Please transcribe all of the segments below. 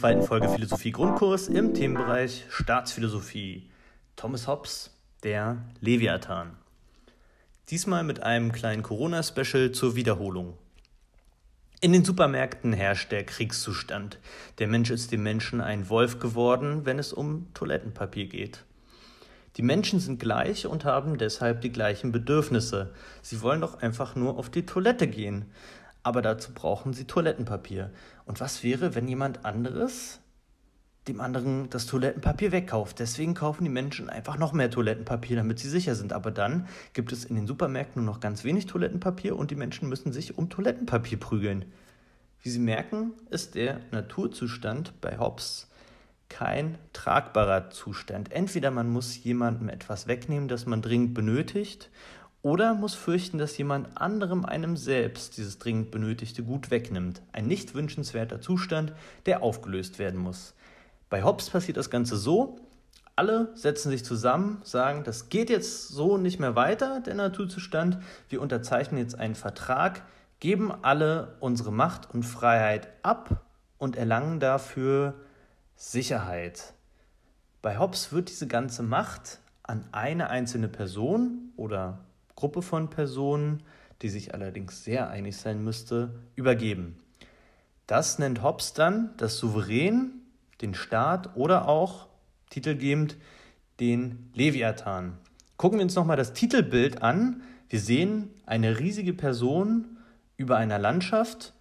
zweiten Folge Philosophie Grundkurs im Themenbereich Staatsphilosophie. Thomas Hobbes, der Leviathan. Diesmal mit einem kleinen Corona-Special zur Wiederholung. In den Supermärkten herrscht der Kriegszustand. Der Mensch ist dem Menschen ein Wolf geworden, wenn es um Toilettenpapier geht. Die Menschen sind gleich und haben deshalb die gleichen Bedürfnisse. Sie wollen doch einfach nur auf die Toilette gehen aber dazu brauchen sie Toilettenpapier. Und was wäre, wenn jemand anderes dem anderen das Toilettenpapier wegkauft? Deswegen kaufen die Menschen einfach noch mehr Toilettenpapier, damit sie sicher sind. Aber dann gibt es in den Supermärkten nur noch ganz wenig Toilettenpapier und die Menschen müssen sich um Toilettenpapier prügeln. Wie Sie merken, ist der Naturzustand bei Hobbes kein tragbarer Zustand. Entweder man muss jemandem etwas wegnehmen, das man dringend benötigt, oder muss fürchten, dass jemand anderem einem selbst dieses dringend benötigte Gut wegnimmt. Ein nicht wünschenswerter Zustand, der aufgelöst werden muss. Bei Hobbes passiert das Ganze so, alle setzen sich zusammen, sagen, das geht jetzt so nicht mehr weiter, der Naturzustand, wir unterzeichnen jetzt einen Vertrag, geben alle unsere Macht und Freiheit ab und erlangen dafür Sicherheit. Bei Hobbes wird diese ganze Macht an eine einzelne Person oder Gruppe von Personen, die sich allerdings sehr einig sein müsste, übergeben. Das nennt Hobbes dann das Souverän, den Staat oder auch titelgebend den Leviathan. Gucken wir uns nochmal das Titelbild an. Wir sehen eine riesige Person über einer Landschaft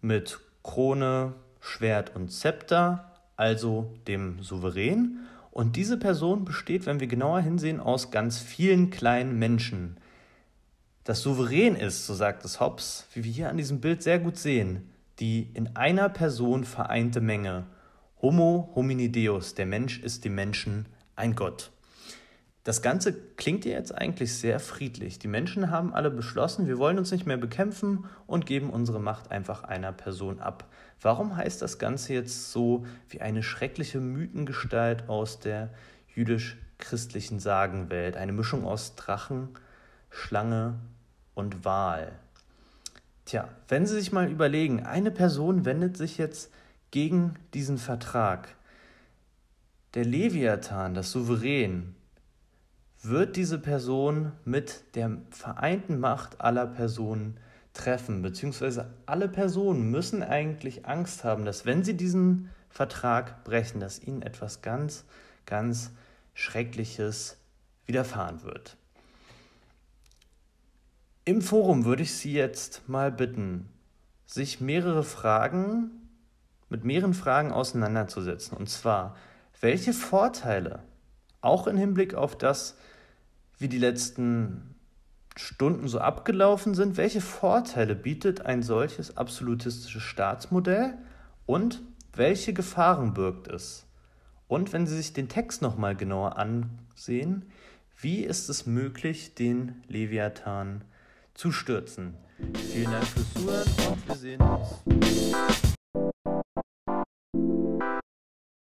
mit Krone, Schwert und Zepter, also dem Souverän. Und diese Person besteht, wenn wir genauer hinsehen, aus ganz vielen kleinen Menschen. Das souverän ist, so sagt es Hobbes, wie wir hier an diesem Bild sehr gut sehen, die in einer Person vereinte Menge. Homo hominideus, der Mensch ist dem Menschen ein Gott. Das Ganze klingt ja jetzt eigentlich sehr friedlich. Die Menschen haben alle beschlossen, wir wollen uns nicht mehr bekämpfen und geben unsere Macht einfach einer Person ab. Warum heißt das Ganze jetzt so wie eine schreckliche Mythengestalt aus der jüdisch-christlichen Sagenwelt? Eine Mischung aus Drachen, Schlange und Wal. Tja, wenn Sie sich mal überlegen, eine Person wendet sich jetzt gegen diesen Vertrag. Der Leviathan, das Souverän, wird diese Person mit der vereinten Macht aller Personen treffen, beziehungsweise alle Personen müssen eigentlich Angst haben, dass wenn sie diesen Vertrag brechen, dass ihnen etwas ganz, ganz Schreckliches widerfahren wird. Im Forum würde ich Sie jetzt mal bitten, sich mehrere Fragen, mit mehreren Fragen auseinanderzusetzen. Und zwar, welche Vorteile, auch im Hinblick auf das, wie die letzten Stunden so abgelaufen sind. Welche Vorteile bietet ein solches absolutistisches Staatsmodell und welche Gefahren birgt es? Und wenn Sie sich den Text nochmal genauer ansehen, wie ist es möglich, den Leviathan zu stürzen? Vielen Dank fürs Zuhören und wir sehen uns.